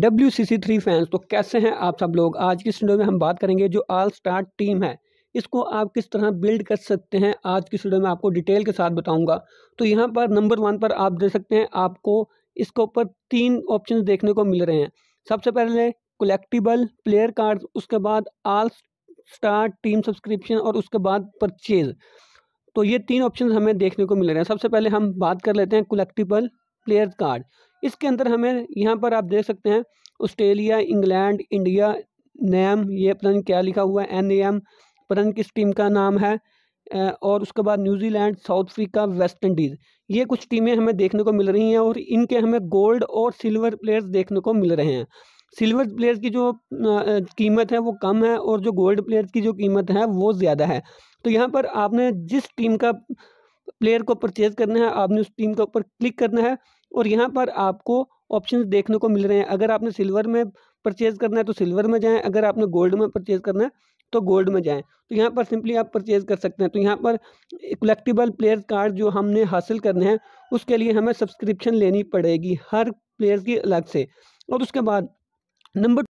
W C C three fans तो कैसे हैं आप सब लोग आज की स्टूडियो में हम बात करेंगे जो ऑल स्टार टीम है इसको आप किस तरह बिल्ड कर सकते हैं आज की स्टूडियो में आपको डिटेल के साथ बताऊंगा तो यहाँ पर नंबर वन पर आप दे सकते हैं आपको इसके ऊपर तीन ऑप्शन देखने को मिल रहे हैं सबसे पहले कलेक्टिबल प्लेयर कार्ड उसके बाद आल स्टार टीम सब्सक्रिप्शन और उसके बाद परचेज तो ये तीन ऑप्शन हमें देखने को मिल रहे हैं सबसे पहले हम बात कर लेते हैं कलेक्टिबल प्लेयर कार्ड इसके अंदर हमें यहाँ पर आप देख सकते हैं ऑस्ट्रेलिया इंग्लैंड इंडिया नैम ये पता नहीं क्या लिखा हुआ है एन एम पता नहीं किस टीम का नाम है और उसके बाद New Zealand South Africa West Indies ये कुछ टीमें हमें देखने को मिल रही हैं और इनके हमें गोल्ड और सिल्वर प्लेयर्स देखने को मिल रहे हैं सिल्वर प्लेयर्स की जो कीमत है वो कम है और जो गोल्ड प्लेयर्स की जो कीमत है वो ज़्यादा है तो यहाँ पर आपने जिस टीम का प्लेयर को परचेज़ करना है आपने उस टीम के ऊपर क्लिक करना है और यहाँ पर आपको ऑप्शंस देखने को मिल रहे हैं अगर आपने सिल्वर में परचेज़ करना है तो सिल्वर में जाएं अगर आपने गोल्ड में परचेज़ करना है तो गोल्ड में जाएं तो यहाँ पर सिंपली आप परचेज़ कर सकते हैं तो यहाँ पर कलेक्टिबल प्लेयर्स कार्ड जो हमने हासिल करने हैं उसके लिए हमें सब्सक्रिप्शन लेनी पड़ेगी हर प्लेयर्स की अलग से और उसके बाद नंबर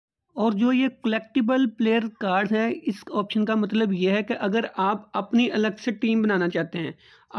और जो ये कलेक्टिबल प्लेयर कार्ड है इस ऑप्शन का मतलब ये है कि अगर आप अपनी अलग से टीम बनाना चाहते हैं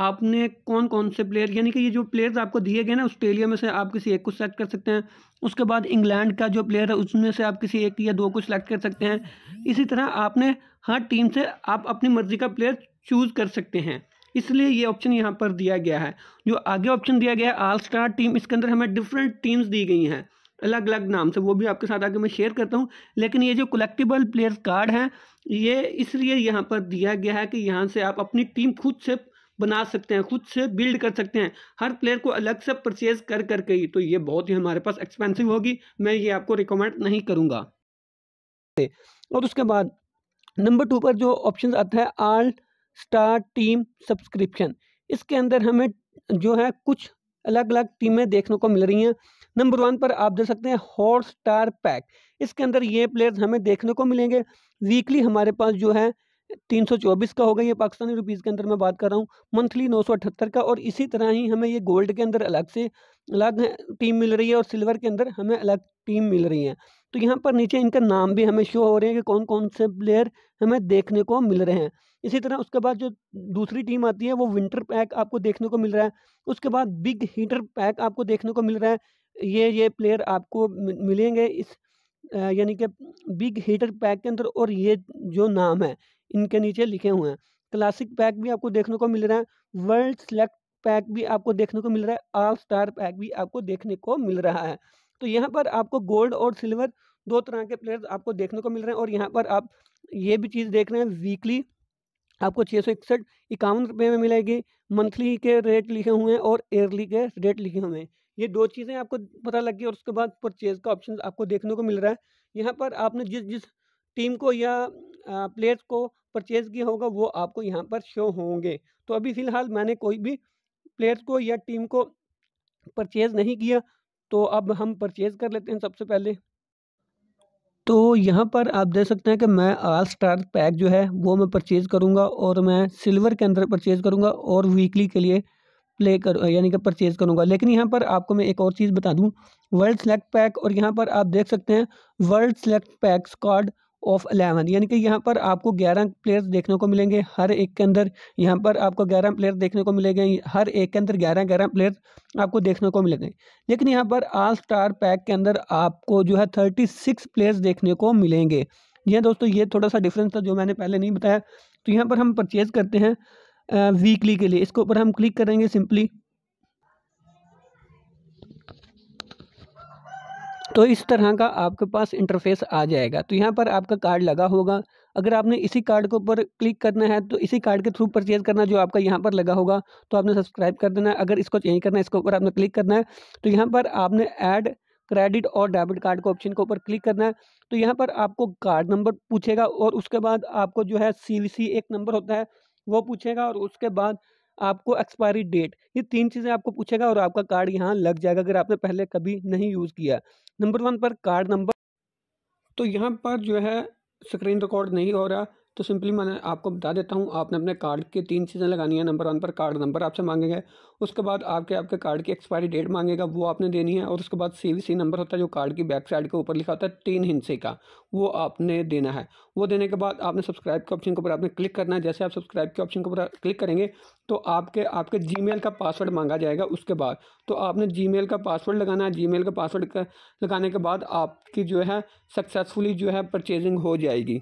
आपने कौन कौन से प्लेयर यानी कि ये जो प्लेयर्स आपको दिए गए ना ऑस्ट्रेलिया में से आप किसी एक को सेलेक्ट कर सकते हैं उसके बाद इंग्लैंड का जो प्लेयर है उसमें से आप किसी एक या दो को सिलेक्ट कर सकते हैं इसी तरह आपने हर टीम से आप अपनी मर्ज़ी का प्लेयर चूज़ कर सकते हैं इसलिए ये ऑप्शन यहाँ पर दिया गया है जो आगे ऑप्शन दिया गया है आल स्टार टीम इसके अंदर हमें डिफरेंट टीम्स दी गई हैं अलग अलग नाम से वो भी आपके साथ आगे मैं शेयर करता हूँ लेकिन ये जो कलेक्टिबल प्लेयर कार्ड हैं ये इसलिए यहाँ पर दिया गया है कि यहाँ से आप अपनी टीम खुद से बना सकते हैं खुद से बिल्ड कर सकते हैं हर प्लेयर को अलग से परचेज कर करके ही तो ये बहुत ही हमारे पास एक्सपेंसिव होगी मैं ये आपको रिकमेंड नहीं करूँगा और उसके बाद नंबर टू पर जो ऑप्शन आता है आल स्टार टीम सब्सक्रिप्शन इसके अंदर हमें जो है कुछ अलग अलग टीमें देखने को मिल रही हैं नंबर वन पर आप देख सकते हैं हॉट स्टार पैक इसके अंदर ये प्लेयर्स हमें देखने को मिलेंगे वीकली हमारे पास जो है तीन सौ चौबीस का होगा ये पाकिस्तानी रुपीज़ के अंदर मैं बात कर रहा हूँ मंथली नौ सौ अठहत्तर का और इसी तरह ही हमें ये गोल्ड के अंदर अलग से अलग टीम मिल रही है और सिल्वर के अंदर हमें अलग टीम मिल रही है तो यहाँ पर नीचे इनका नाम भी हमें शो हो रहे हैं कि कौन कौन से प्लेयर हमें देखने को मिल रहे हैं इसी तरह उसके बाद जो दूसरी टीम आती है वो विंटर पैक आपको देखने को मिल रहा है उसके बाद बिग हीटर पैक आपको देखने को मिल रहा है ये ये प्लेयर आपको मिलेंगे इस यानी कि बिग हीटर पैक के अंदर और ये जो नाम है इनके नीचे लिखे हुए हैं क्लासिक पैक भी आपको देखने को मिल रहा है वर्ल्ड सेलेक्ट पैक भी आपको देखने को मिल रहा है ऑल स्टार पैक भी आपको देखने को मिल रहा है तो यहाँ पर आपको गोल्ड और सिल्वर दो तरह के प्लेयर्स आपको देखने को मिल रहे हैं और यहाँ पर आप ये भी चीज़ देख रहे हैं वीकली आपको छः सौ इकसठ इक्यावन रुपये में मिलेगी मंथली के रेट लिखे हुए हैं और एयरली के रेट लिखे हुए हैं ये दो चीज़ें आपको पता लग गई और उसके बाद परचेज़ का ऑप्शन आपको देखने को मिल रहा है यहाँ पर आपने जिस जिस टीम को या प्लेयर्स को परचेज़ किया होगा वो आपको यहाँ पर शो होंगे तो अभी फ़िलहाल मैंने कोई भी प्लेयर्स को या टीम को परचेज़ नहीं किया तो अब हम परचेज़ कर लेते हैं सबसे पहले तो यहाँ पर आप देख सकते हैं कि मैं आल स्टार पैक जो है वो मैं परचेज़ करूँगा और मैं सिल्वर के अंदर परचेज़ करूँगा और वीकली के लिए प्ले कर यानी कि परचेज़ करूँगा लेकिन यहाँ पर आपको मैं एक और चीज़ बता दूँ वर्ल्ड सेलेक्ट पैक और यहाँ पर आप देख सकते हैं world select pack squad of eleven यानी कि यहाँ पर आपको ग्यारह प्लेयर्स देखने को मिलेंगे हर एक के अंदर यहाँ पर आपको ग्यारह प्लेयर देखने को मिलेंगे हर एक के अंदर ग्यारह ग्यारह प्लेयर्स आपको देखने को मिलेंगे लेकिन यहाँ पर आल स्टार पैक के अंदर आपको जो है थर्टी सिक्स प्लेयर्स देखने को मिलेंगे जी हाँ दोस्तों ये थोड़ा सा डिफरेंस था जो मैंने पहले नहीं बताया तो यहाँ पर हम परचेज़ करते हैं वीकली के लिए इसके ऊपर हम क्लिक करेंगे सिंपली तो इस तरह का आपके पास इंटरफेस आ जाएगा तो यहाँ पर आपका कार्ड लगा होगा अगर आपने इसी कार्ड के ऊपर क्लिक करना है तो इसी कार्ड के थ्रू परचेज करना जो आपका यहाँ पर लगा होगा तो आपने सब्सक्राइब कर देना है अगर इसको चेंज करना है इसके ऊपर आपने क्लिक करना है तो यहाँ पर आपने ऐड क्रेडिट और डेबिट कार्ड के ऑप्शन के ऊपर क्लिक करना है तो यहाँ पर आपको कार्ड नंबर पूछेगा और उसके बाद आपको जो है सी एक नंबर होता है वो पूछेगा और उसके बाद आपको एक्सपायरी डेट ये तीन चीज़ें आपको पूछेगा और आपका कार्ड यहाँ लग जाएगा अगर आपने पहले कभी नहीं यूज़ किया नंबर वन पर कार्ड नंबर तो यहाँ पर जो है स्क्रीन रिकॉर्ड नहीं हो रहा तो सिंपली मैं आपको बता देता हूँ आपने अपने कार्ड के तीन चीज़ें लगानी है नंबर वन पर कार्ड नंबर आपसे मांगेगा उसके बाद आपके आपके कार्ड की एक्सपायरी डेट मांगेगा वो आपने देनी है और उसके बाद सी नंबर होता है जो कार्ड की बैक साइड के ऊपर लिखा होता है तीन हिंसे का वो आपने देना है वो देने के बाद आपने सब्सक्राइब के ऑप्शन के ऊपर आपने क्लिक करना है जैसे आप सब्सक्राइब के ऑप्शन के ऊपर क्लिक करेंगे तो आपके आपके जी का पासवर्ड मांगा जाएगा उसके बाद तो आपने जी का पासवर्ड लगाना है जी का पासवर्ड लगाने के बाद आपकी जो है सक्सेसफुली जो है परचेजिंग हो जाएगी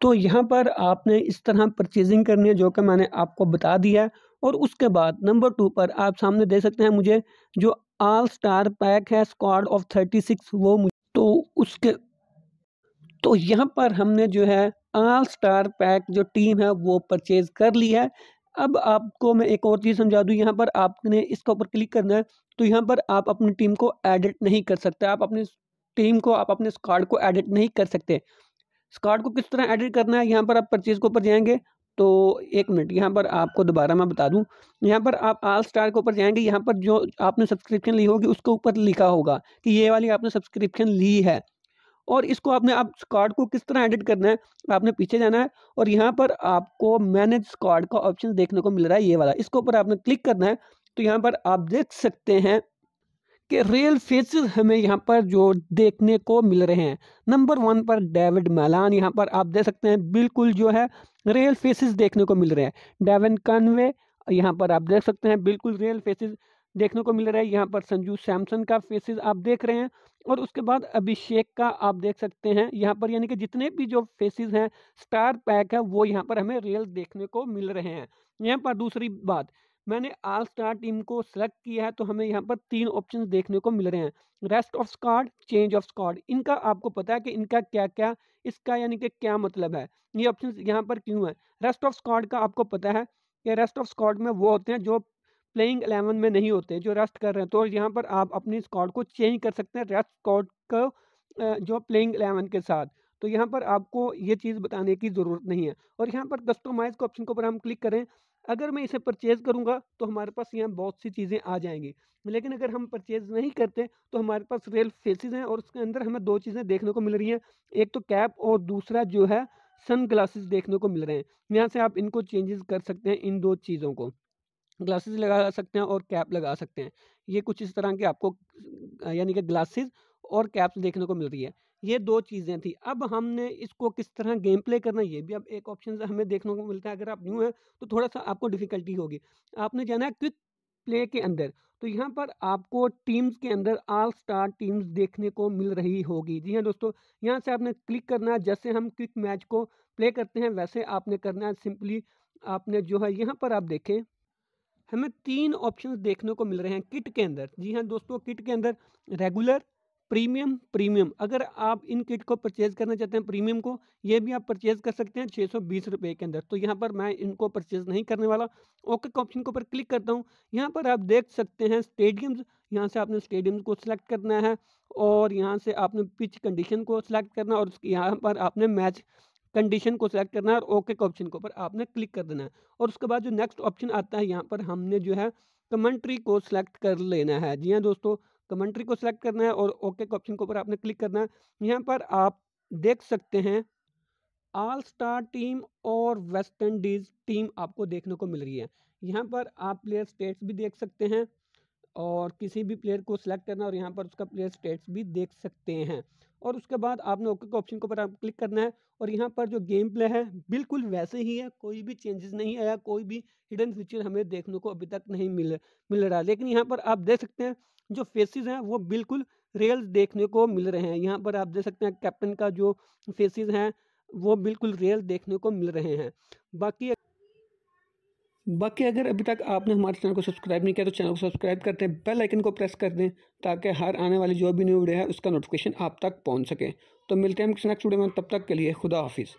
तो यहाँ पर आपने इस तरह परचेजिंग करनी है जो कि मैंने आपको बता दिया है और उसके बाद नंबर टू पर आप सामने दे सकते हैं मुझे जो आल स्टार पैक है स्क्वाड ऑफ थर्टी सिक्स वो तो उसके तो यहाँ पर हमने जो है आल स्टार पैक जो टीम है वो परचेज़ कर ली है अब आपको मैं एक और चीज़ समझा दूँ यहाँ पर आपने इसके ऊपर क्लिक करना है तो यहाँ पर आप अपनी टीम को एडिट नहीं कर सकते आप अपनी टीम को आप अपने स्क्वाड को एडिट नहीं कर सकते इस कार्ड को किस तरह एडिट करना है यहाँ पर आप परचेज़ के ऊपर जाएंगे तो एक मिनट यहाँ पर आपको दोबारा मैं बता दूँ यहाँ पर आप आल स्टार के ऊपर जाएंगे यहाँ पर जो आपने सब्सक्रिप्शन ली होगी उसके ऊपर लिखा होगा कि ये वाली आपने सब्सक्रिप्शन ली है और इसको आपने आप कार्ड को किस तरह एडिट करना है आपने पीछे जाना है और यहाँ पर आपको मैनेज कार्ड का ऑप्शन देखने को मिल रहा है ये वाला इसके ऊपर आपने क्लिक करना है तो यहाँ पर आप देख सकते हैं के रियल फेसेस हमें यहाँ पर जो देखने को मिल रहे हैं नंबर वन पर डेविड मैलान यहाँ पर आप देख सकते हैं बिल्कुल जो है रियल फेसेस देखने को मिल रहे हैं डेविन कनवे यहाँ पर आप देख सकते हैं बिल्कुल रियल फेसेस देखने को मिल रहा है यहाँ पर संजू सैमसन का फेसेस आप देख रहे हैं और उसके बाद अभिषेक का आप देख सकते हैं यहाँ पर यानी कि जितने भी जो फेसेस हैं स्टार पैक है वो यहाँ पर हमें रियल देखने को मिल रहे हैं यहाँ पर दूसरी बात मैंने आल स्टार टीम को सेलेक्ट किया है तो हमें यहाँ पर तीन ऑप्शन देखने को मिल रहे हैं rest of squad change of squad इनका आपको पता है कि इनका क्या क्या इसका यानी कि क्या मतलब है ये ऑप्शन यहाँ पर क्यों है रेस्ट ऑफ स्कॉड का आपको पता है कि रेस्ट ऑफ स्कॉड में वो होते हैं जो प्लेइंग एलेवन में नहीं होते जो रेस्ट कर रहे हैं तो यहाँ पर आप अपनी स्कॉड को चेंज कर सकते हैं रेस्ट स्कॉड को जो प्लेइंग एलेवन के साथ तो यहाँ पर आपको ये चीज़ बताने की ज़रूरत नहीं है और यहाँ पर कस्टोमाइज़ के ऑप्शन के ऊपर हम क्लिक करें अगर मैं इसे परचेज़ करूँगा तो हमारे पास यहाँ बहुत सी चीज़ें आ जाएंगी लेकिन अगर हम परचेज़ नहीं करते तो हमारे पास रेल फेसिस हैं और उसके अंदर हमें दो चीज़ें देखने को मिल रही हैं एक तो कैप और दूसरा जो है सन ग्लासेस देखने को मिल रहे हैं यहाँ से आप इनको चेंजेस कर सकते हैं इन दो चीज़ों को ग्लासेस लगा सकते हैं और कैप लगा सकते हैं ये कुछ इस तरह के आपको यानी कि ग्लासेस और कैप्स देखने को मिल रही है ये दो चीज़ें थी अब हमने इसको किस तरह गेम प्ले करना ये भी अब एक ऑप्शन हमें देखने को मिलता है अगर आप न्यू हैं तो थोड़ा सा आपको डिफ़िकल्टी होगी आपने जाना है क्विक प्ले के अंदर तो यहाँ पर आपको टीम्स के अंदर ऑल स्टार टीम्स देखने को मिल रही होगी जी हाँ दोस्तों यहाँ से आपने क्लिक करना है जैसे हम क्विक मैच को प्ले करते हैं वैसे आपने करना है सिंपली आपने जो है यहाँ पर आप देखें हमें तीन ऑप्शन देखने को मिल रहे हैं किट के अंदर जी हाँ दोस्तों किट के अंदर रेगुलर प्रीमियम प्रीमियम अगर आप इन किट को परचेज करना चाहते हैं प्रीमियम को ये भी आप परचेज कर सकते हैं छः सौ बीस रुपये के अंदर तो यहाँ पर मैं इनको परचेज नहीं करने वाला ओके के ऑप्शन के ऊपर क्लिक करता हूँ यहाँ पर आप देख सकते हैं स्टेडियम्स यहाँ से आपने स्टेडियम को सिलेक्ट करना है और यहाँ से आपने पिच कंडीशन को सिलेक्ट करना और यहाँ पर आपने मैच कंडीशन को सिलेक्ट करना है और ओके के ऑप्शन के ऊपर आपने क्लिक कर देना है और उसके बाद जो नेक्स्ट ऑप्शन आता है यहाँ पर हमने जो है कमेंट्री को सिलेक्ट कर लेना है जी हाँ दोस्तों कमेंट्री को सिलेक्ट करना है और ओके के ऑप्शन के ऊपर आपने क्लिक करना है यहाँ पर आप देख सकते हैं ऑल स्टार टीम और वेस्ट इंडीज़ टीम आपको देखने को मिल रही है यहाँ पर आप प्लेयर स्टेट्स भी देख सकते हैं और किसी भी प्लेयर को सिलेक्ट करना और यहाँ पर उसका प्लेयर स्टेट्स भी देख सकते हैं और उसके बाद आपने ओके के ऑप्शन के ऊपर आप क्लिक करना है और यहाँ पर जो गेम प्ले है बिल्कुल वैसे ही है कोई भी चेंजेस नहीं आया कोई भी हिडन फीचर हमें देखने को अभी तक नहीं मिल मिल रहा लेकिन यहाँ पर आप देख सकते हैं जो फेसिस हैं वो बिल्कुल रियल देखने को मिल रहे हैं यहाँ पर आप देख सकते हैं कैप्टन का जो फेसिस हैं वो बिल्कुल रियल देखने को मिल रहे हैं बाकी बाकी अगर अभी तक आपने हमारे चैनल को सब्सक्राइब नहीं किया तो चैनल को सब्सक्राइब कर दें बेल आइकन को प्रेस कर दें ताकि हर आने वाली जो भी न्यू वीडियो है उसका नोटिफिकेशन आप तक पहुंच सके तो मिलते हैं हम किसी नेक्स्ट वीडियो में तब तक के लिए खुदा हाफिज़